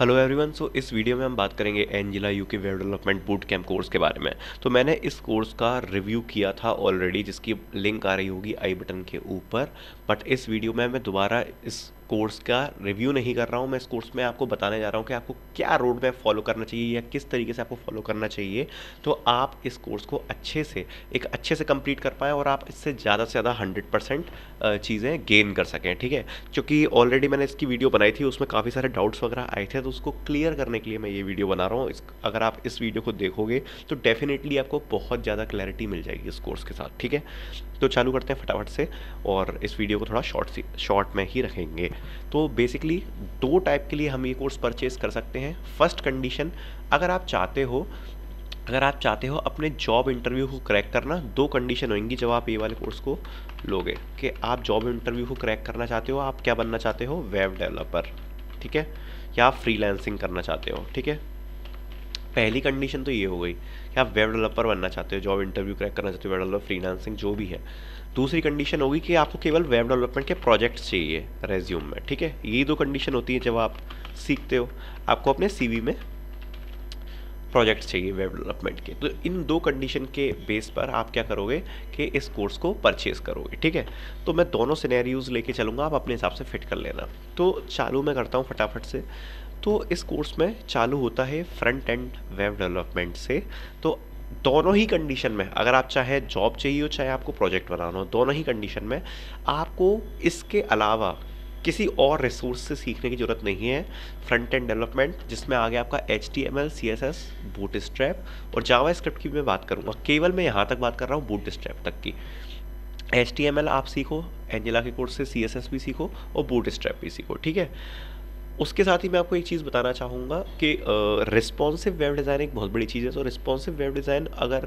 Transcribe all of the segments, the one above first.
hello everyone so इस video में हम बात करेंगे एंजिला यू के web development boot camp course के बारे में तो मैंने इस कोर्स का रिव्यू किया था ऑलरेडी जिसकी लिंक आ रही होगी आई बटन के ऊपर बट इस वीडियो में मैं दोबारा इस कोर्स का रिव्यू नहीं कर रहा हूँ मैं इस कोर्स में आपको बताने जा रहा हूँ कि आपको क्या रोड मैप फॉलो करना चाहिए या किस तरीके से आपको फॉलो करना चाहिए तो आप इस कोर्स को अच्छे से एक अच्छे से कंप्लीट कर पाएँ और आप इससे ज़्यादा से ज़्यादा हंड्रेड परसेंट चीज़ें गेन कर सकें ठीक है क्योंकि ऑलरेडी मैंने इसकी वीडियो बनाई थी उसमें काफ़ी सारे डाउट्स वगैरह आए थे तो उसको क्लियर करने के लिए मैं ये वीडियो बना रहा हूँ अगर आप इस वीडियो को देखोगे तो डेफिनेटली आपको बहुत ज़्यादा क्लैरिटी मिल जाएगी इस कोर्स के साथ ठीक है तो चालू करते हैं फटाफट से और इस वीडियो को थोड़ा शॉर्ट सी शॉर्ट में ही रखेंगे तो बेसिकली दो टाइप के लिए हम ये कोर्स परचेज कर सकते हैं फर्स्ट कंडीशन अगर आप चाहते हो अगर आप चाहते हो अपने जॉब इंटरव्यू को क्रैक करना दो कंडीशन होंगी जब आप ये वाले कोर्स को लोगे कि आप जॉब इंटरव्यू को क्रैक करना चाहते हो आप क्या बनना चाहते हो वेब डेवलपर ठीक है या आप फ्रीलांसिंग करना चाहते हो ठीक है पहली कंडीशन तो ये हो गई कि आप वेब डेवलपर बनना चाहते हो जॉब इंटरव्यू क्रैक करना चाहते हो वेब डेवलपर फ्रीलांसिंग जो भी है दूसरी कंडीशन होगी कि आपको केवल वेब डेवलपमेंट के प्रोजेक्ट्स चाहिए रेज्यूम में ठीक है ये दो कंडीशन होती है जब आप सीखते हो आपको अपने सी में प्रोजेक्ट्स चाहिए वेब डेवलपमेंट के तो इन दो कंडीशन के बेस पर आप क्या करोगे कि इस कोर्स को परचेज़ करोगे ठीक है तो मैं दोनों सिनेरियोज़ लेके चलूँगा आप अपने हिसाब से फिट कर लेना तो चालू मैं करता हूँ फटाफट से तो इस कोर्स में चालू होता है फ्रंट एंड वेब डेवलपमेंट से तो दोनों ही कंडीशन में अगर आप चाहे जॉब चाहिए हो चाहे आपको प्रोजेक्ट बनाना हो दोनों ही कंडीशन में आपको इसके अलावा किसी और रिसोर्स से सीखने की ज़रूरत नहीं है फ्रंट एंड डेवलपमेंट जिसमें आ गया आपका H T M L C S S Bootstrap और जावा स्क्रिप्ट की भी मैं बात करूँगा केवल मैं यहाँ तक बात कर रहा हूँ बूट स्ट्रैप तक की एच टी एम एल आप सीखो एंजिला के कोर्स से सी एस एस भी सीखो और बूट स्ट्रैप भी सीखो ठीक है उसके साथ ही मैं आपको एक चीज़ बताना चाहूँगा कि रिस्पॉन्सिव वेब डिज़ाइन एक बहुत बड़ी चीज़ है सो रिस्पॉन्सिव वेब डिज़ाइन अगर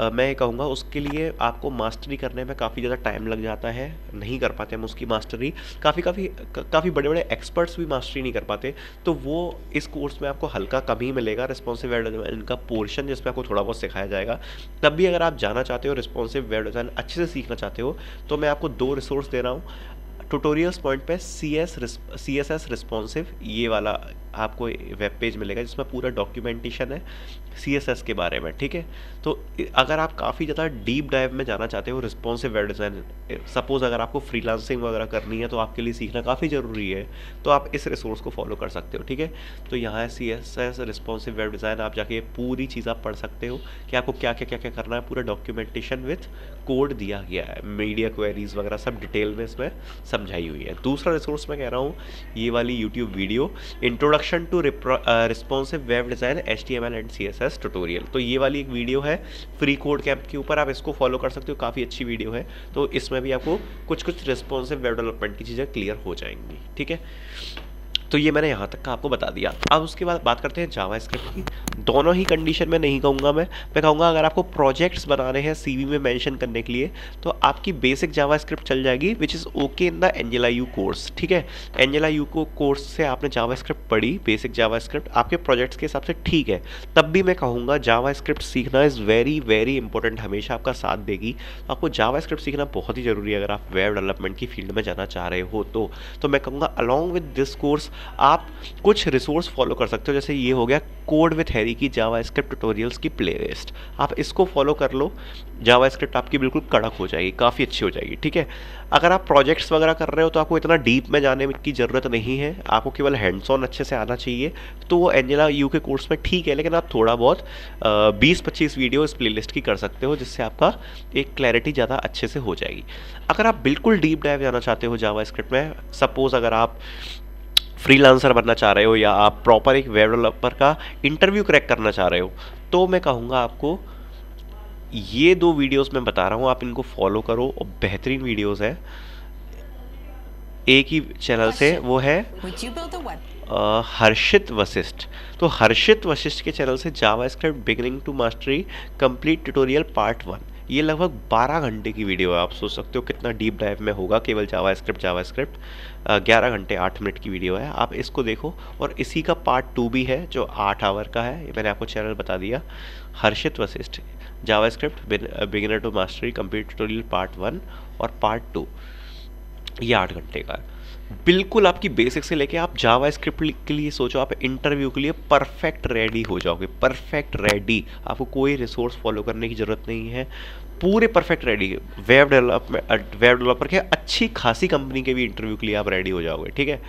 आ, मैं कहूँगा उसके लिए आपको मास्टरी करने में काफ़ी ज़्यादा टाइम लग जाता है नहीं कर पाते हम उसकी मास्टरी काफ़ी काफ़ी काफ़ी बड़े बड़े एक्सपर्ट्स भी मास्टरी नहीं कर पाते तो वो इस कोर्स में आपको हल्का कम ही मिलेगा रिस्पॉन्सिव वेब डिज़ाइन का पोर्शन जिसमें आपको थोड़ा बहुत सिखाया जाएगा तब भी अगर आप जाना चाहते हो रिस्पॉन्सिव वेब डिज़ाइन अच्छे से सीखना चाहते हो तो मैं आपको दो रिसोर्स दे रहा हूँ ट्यूटोरियल्स पॉइंट पे C S C S S responsive ये वाला आपको वेब पेज मिलेगा जिसमें पूरा डॉक्यूमेंटेशन है सी एस एस के बारे में ठीक है तो अगर आप काफ़ी ज़्यादा डीप डाइव में जाना चाहते हो रिस्पॉन्सिव वेब डिज़ाइन सपोज़ अगर आपको फ्रीलांसिंग वगैरह करनी है तो आपके लिए सीखना काफ़ी ज़रूरी है तो आप इस रिसोर्स को फॉलो कर सकते हो ठीक है तो यहाँ है C S S responsive web design आप जाके पूरी चीज़ आप पढ़ सकते हो कि आपको क्या क्या क्या क्या करना है पूरा डॉक्यूमेंटेशन विथ कोड दिया गया है मीडिया क्वेरीज वगैरह सब डिटेल में इसमें सब समझाई हुई है दूसरा रिसोर्स मैं कह रहा हूँ ये वाली YouTube video introduction to responsive web design H T M L and C S S tutorial तो ये वाली एक वीडियो है फ्री कोड कैंप के ऊपर आप इसको फॉलो कर सकते हो काफ़ी अच्छी वीडियो है तो इसमें भी आपको कुछ कुछ रिस्पॉन्सिव वेब डेवलपमेंट की चीज़ें क्लियर हो जाएंगी ठीक है तो ये मैंने यहाँ तक का आपको बता दिया अब उसके बाद बात करते हैं जावा स्क्रिप्ट की दोनों ही कंडीशन में नहीं कहूँगा मैं मैं कहूँगा अगर आपको प्रोजेक्ट्स बनाने हैं सी में मैंशन करने के लिए तो आपकी बेसिक जावा चल जाएगी which is okay in the Angela Yu course ठीक है एंजेला यू को कोर्स से आपने जावा पढ़ी बेसिक जावा आपके प्रोजेक्ट्स के हिसाब से ठीक है तब भी मैं कहूँगा जावा सीखना इज़ वेरी वेरी इंपॉर्टेंट हमेशा आपका साथ देगी तो आपको जावा सीखना बहुत ही ज़रूरी है अगर आप वेब डेवलपमेंट की फील्ड में जाना चाह रहे हो तो, तो मैं कहूँगा अलॉन्ग विद दिस कोर्स आप कुछ रिसोर्स फॉलो कर सकते हो जैसे ये हो गया कोड विथ हैरी की जावा स्क्रिप्ट ट्यूटोरियल्स की लिस्ट आप इसको फॉलो कर लो जावा स्क्रिप्ट आपकी बिल्कुल कड़क हो जाएगी काफ़ी अच्छी हो जाएगी ठीक है अगर आप प्रोजेक्ट्स वगैरह कर रहे हो तो आपको इतना डीप में जाने की ज़रूरत नहीं है आपको केवल हैंड्स ऑन अच्छे से आना चाहिए तो वो एंजेला यू के कोर्स में ठीक है लेकिन आप थोड़ा बहुत बीस पच्चीस वीडियो इस प्ले की कर सकते हो जिससे आपका एक क्लैरिटी ज़्यादा अच्छे से हो जाएगी अगर आप बिल्कुल डीप डाइव जाना चाहते हो जावा स्क्रिप्ट में सपोज़ अगर आप फ्रीलांसर बनना चाह रहे हो या आप प्रॉपर एक वेब डेवलपर का इंटरव्यू क्रैक करना चाह रहे हो तो मैं कहूँगा आपको ये दो वीडियोस मैं बता रहा हूँ आप इनको फॉलो करो और बेहतरीन वीडियोस हैं एक ही चैनल से वो है हर्षित वशिष्ठ तो हर्षित वशिष्ठ के चैनल से JavaScript beginning to mastery complete tutorial part one ये लगभग 12 घंटे की वीडियो है आप सोच सकते हो कितना डीप डाइव में होगा केवल जावा स्क्रिप्ट जावा स्क्रिप्ट ग्यारह घंटे आठ मिनट की वीडियो है आप इसको देखो और इसी का पार्ट टू भी है जो आठ आवर का है ये मैंने आपको चैनल बता दिया Harshit Vashisht JavaScript beginner to mastery computer tutorial part one और पार्ट टू ये आठ घंटे का है बिल्कुल आपकी बेसिक से लेके आप जावा स्क्रिप्ट के लिए सोचो आप इंटरव्यू के लिए परफेक्ट रेडी हो जाओगे परफेक्ट रेडी आपको कोई रिसोर्स फॉलो करने की ज़रूरत नहीं है पूरे perfect ready web development web developer के अच्छी खासी कंपनी के भी इंटरव्यू के लिए आप रेडी हो जाओगे ठीक है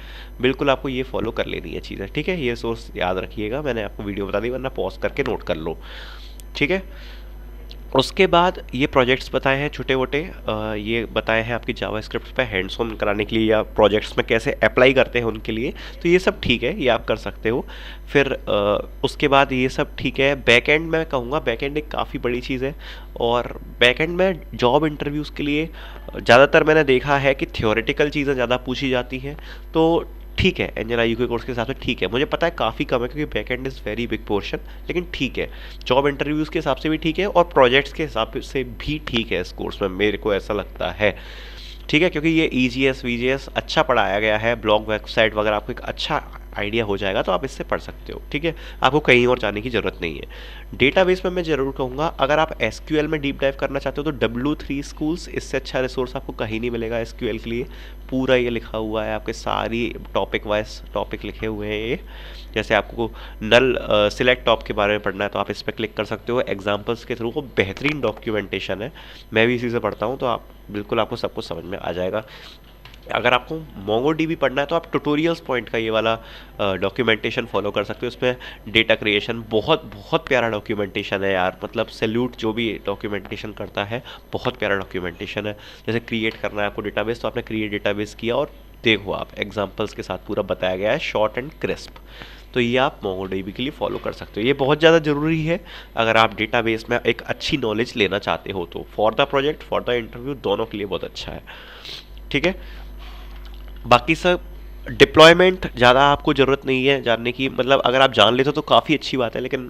बिल्कुल आपको ये फॉलो कर लेनी है चीज़ें ठीक है ये सोर्स याद रखिएगा मैंने आपको वीडियो बता दी वरना पॉज करके नोट कर लो ठीक है उसके बाद ये प्रोजेक्ट्स बताए हैं छोटे वोटे ये बताए हैं आपकी जावा स्क्रिप्ट पर हैंड्स ऑन कराने के लिए या प्रोजेक्ट्स में कैसे अप्लाई करते हैं उनके लिए तो ये सब ठीक है ये आप कर सकते हो फिर आ, उसके बाद ये सब ठीक है बैक एंड मैं कहूँगा बैक एंड एक काफ़ी बड़ी चीज़ है और बैक एंड में जॉब इंटरव्यूज़ के लिए ज़्यादातर मैंने देखा है कि थियोरेटिकल चीज़ें ज़्यादा पूछी जाती हैं तो ठीक है इंजन आई के कोर्स के हिसाब से ठीक है मुझे पता है काफ़ी कम है क्योंकि back end is very big portion लेकिन ठीक है जॉब इंटरव्यूज़ के हिसाब से भी ठीक है और प्रोजेक्ट्स के हिसाब से भी ठीक है इस कोर्स में मेरे को ऐसा लगता है ठीक है क्योंकि ये E G S V G S अच्छा पढ़ाया गया है ब्लॉग वेबसाइट वगैरह आपको एक अच्छा आइडिया हो जाएगा तो आप इससे पढ़ सकते हो ठीक है आपको कहीं और जाने की ज़रूरत नहीं है डेटाबेस में मैं ज़रूर कहूँगा अगर आप एस में डीप डाइव करना चाहते हो तो डब्ल्यू थ्री स्कूल्स इससे अच्छा रिसोर्स आपको कहीं नहीं मिलेगा एस के लिए पूरा ये लिखा हुआ है आपके सारी टॉपिक वाइज टॉपिक लिखे हुए हैं ये जैसे आपको नल सिलेक्ट टॉप के बारे में पढ़ना है तो आप इस पर क्लिक कर सकते हो एग्जाम्पल्स के थ्रू वो बेहतरीन डॉक्यूमेंटेशन है मैं भी इसी से पढ़ता हूँ तो आप बिल्कुल आपको सब कुछ समझ में आ जाएगा अगर आपको मोंगो डी पढ़ना है तो आप ट्यूटोरियल्स पॉइंट का ये वाला डॉक्यूमेंटेशन फॉलो कर सकते हो उसमें डेटा क्रिएशन बहुत बहुत प्यारा डॉक्यूमेंटेशन है यार मतलब सेल्यूट जो भी डॉक्यूमेंटेशन करता है बहुत प्यारा डॉक्यूमेंटेशन है जैसे क्रिएट करना है आपको डेटाबेस तो आपने क्रिएट डेटाबेस किया और देखो आप एग्जाम्पल्स के साथ पूरा बताया गया है शॉर्ट एंड क्रिस्प तो ये आप मोंगो के लिए फॉलो कर सकते हो ये बहुत ज़्यादा ज़रूरी है अगर आप डेटाबेस में एक अच्छी नॉलेज लेना चाहते हो तो for the project for the interview दोनों के लिए बहुत अच्छा है ठीक है बाकी सब डिप्लॉयमेंट ज़्यादा आपको ज़रूरत नहीं है जानने की मतलब अगर आप जान लेते हो तो काफ़ी अच्छी बात है लेकिन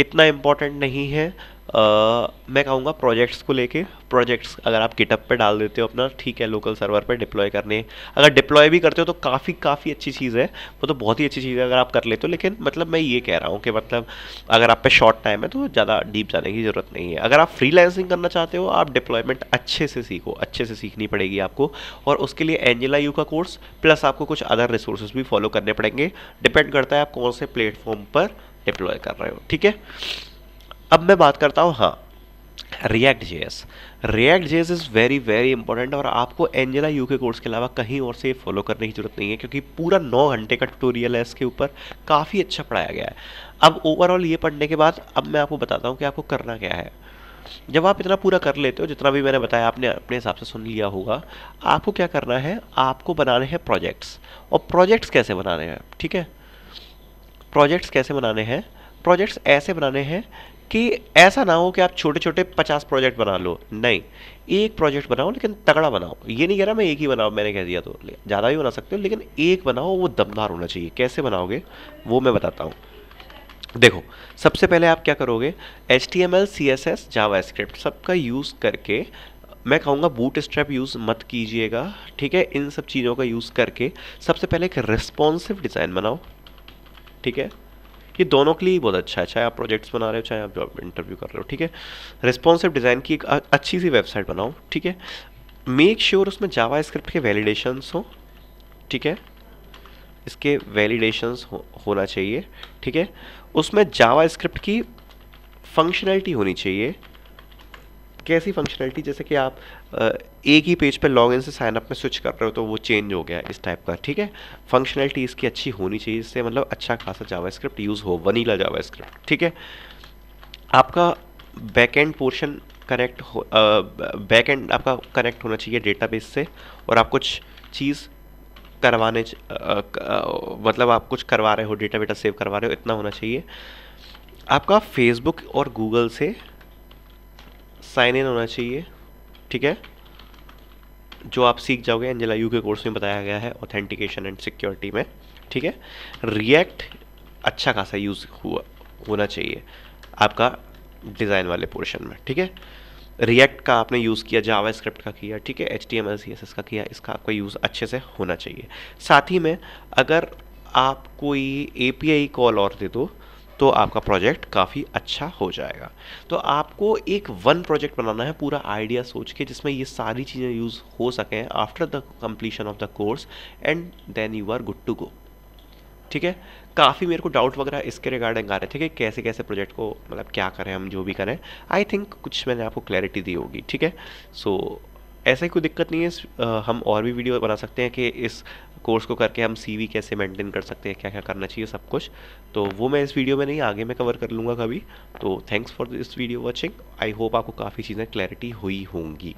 इतना इम्पोर्टेंट नहीं है मैं कहूँगा प्रोजेक्ट्स को लेके प्रोजेक्ट्स अगर आप गिटअप पे डाल देते हो अपना ठीक है लोकल सर्वर पे डिप्लॉय करने अगर डिप्लॉय भी करते हो तो काफ़ी काफ़ी अच्छी चीज़ है वो तो बहुत ही अच्छी चीज़ है अगर आप कर लेते हो लेकिन मतलब मैं ये कह रहा हूँ कि मतलब अगर आप पे शॉर्ट टाइम है तो ज़्यादा डीप जाने की ज़रूरत नहीं है अगर आप फ्री करना चाहते हो आप डिप्लॉयमेंट अच्छे से सीखो अच्छे से सीखनी पड़ेगी आपको और उसके लिए एंजेला यू का कोर्स प्लस आपको कुछ अदर रिसोर्सेज भी फॉलो करने पड़ेंगे डिपेंड करता है आप कौन से प्लेटफॉर्म पर डिप्लॉय कर रहे हो ठीक है अब मैं बात करता हूँ हाँ React J React J is very very important और आपको एंजेला यू के कोर्स के अलावा कहीं और से फॉलो करने की ज़रूरत नहीं है क्योंकि पूरा नौ घंटे का ट्यूटोरियल है इसके ऊपर काफ़ी अच्छा पढ़ाया गया है अब ओवरऑल ये पढ़ने के बाद अब मैं आपको बताता हूँ कि आपको करना क्या है जब आप इतना पूरा कर लेते हो जितना भी मैंने बताया आपने अपने हिसाब से सुन लिया होगा आपको क्या करना है आपको बनाने हैं प्रोजेक्ट्स और प्रोजेक्ट्स कैसे बनाने हैं ठीक है प्रोजेक्ट्स कैसे बनाने हैं प्रोजेक्ट्स ऐसे बनाने हैं कि ऐसा ना हो कि आप छोटे छोटे पचास प्रोजेक्ट बना लो नहीं एक प्रोजेक्ट बनाओ लेकिन तगड़ा बनाओ ये नहीं कह रहा मैं एक ही बनाओ मैंने कह दिया तो ज़्यादा भी बना सकते हो लेकिन एक बनाओ वो दमदार होना चाहिए कैसे बनाओगे वो मैं बताता हूँ देखो सबसे पहले आप क्या करोगे H T M L C S S JavaScript सबका यूज़ करके मैं कहूँगा बूट स्ट्रैप यूज़ मत कीजिएगा ठीक है इन सब चीज़ों का यूज़ करके सबसे पहले एक रिस्पॉन्सिव डिज़ाइन बनाओ ठीक है ये दोनों के लिए ही बहुत अच्छा है चाहे आप प्रोजेक्ट्स बना रहे हो चाहे आप जॉब इंटरव्यू कर रहे हो ठीक है रिस्पॉन्सिव डिज़ाइन की एक अच्छी सी वेबसाइट बनाओ ठीक है मेक श्योर उसमें जावा स्क्रिप्ट के वैलिडेशंस हो ठीक है इसके वैलिडेशंस हो, होना चाहिए ठीक है उसमें जावा स्क्रिप्ट की फंक्शनैलिटी होनी चाहिए कैसी फंक्शनलिटी जैसे कि आप एक ही पेज पर लॉग इन से साइन अप में स्विच कर रहे हो तो वो चेंज हो गया इस टाइप का ठीक है फंक्शनलिटी इसकी अच्छी होनी चाहिए इससे मतलब अच्छा खासा जावा स्क्रिप्ट यूज़ हो वनीला जावा स्क्रिप्ट ठीक है आपका बैक एंड पोर्शन कनेक्ट हो बैक एंड आपका कनेक्ट होना चाहिए डेटाबेस से और आप कुछ चीज़ करवाने आ, क, मतलब आप कुछ करवा रहे हो डेटा वेटा सेव करवा रहे हो इतना होना चाहिए आपका फेसबुक और गूगल से साइन इन होना चाहिए ठीक है जो आप सीख जाओगे एंजेला यू के कोर्स में बताया गया है ऑथेंटिकेशन एंड सिक्योरिटी में ठीक है रिएक्ट अच्छा खासा यूज़ हुआ होना चाहिए आपका डिज़ाइन वाले पोर्शन में ठीक है रिएक्ट का आपने यूज़ किया जावा स्क्रिप्ट का किया ठीक है H T M C S S का किया इसका आपका यूज़ अच्छे से होना चाहिए साथ ही में अगर आप कोई ए पी आई कॉल और दे दो तो, तो आपका प्रोजेक्ट काफ़ी अच्छा हो जाएगा तो आपको एक वन प्रोजेक्ट बनाना है पूरा आइडिया सोच के जिसमें ये सारी चीज़ें यूज़ हो सकें after the completion of the course and then you are good to go ठीक है काफ़ी मेरे को डाउट वगैरह इसके रिगार्डिंग आ रहे थे कि कैसे कैसे प्रोजेक्ट को मतलब क्या करें हम जो भी करें आई थिंक कुछ मैंने आपको क्लैरिटी दी होगी ठीक है सो so, ही कोई दिक्कत नहीं है हम और भी वीडियो बना सकते हैं कि इस कोर्स को करके हम वी कैसे मेंटेन कर सकते हैं क्या क्या करना चाहिए सब कुछ तो वो मैं इस वीडियो में नहीं आगे मैं कवर कर लूँगा कभी तो thanks for this video watching I hope आपको काफ़ी चीज़ें क्लैरिटी हुई होंगी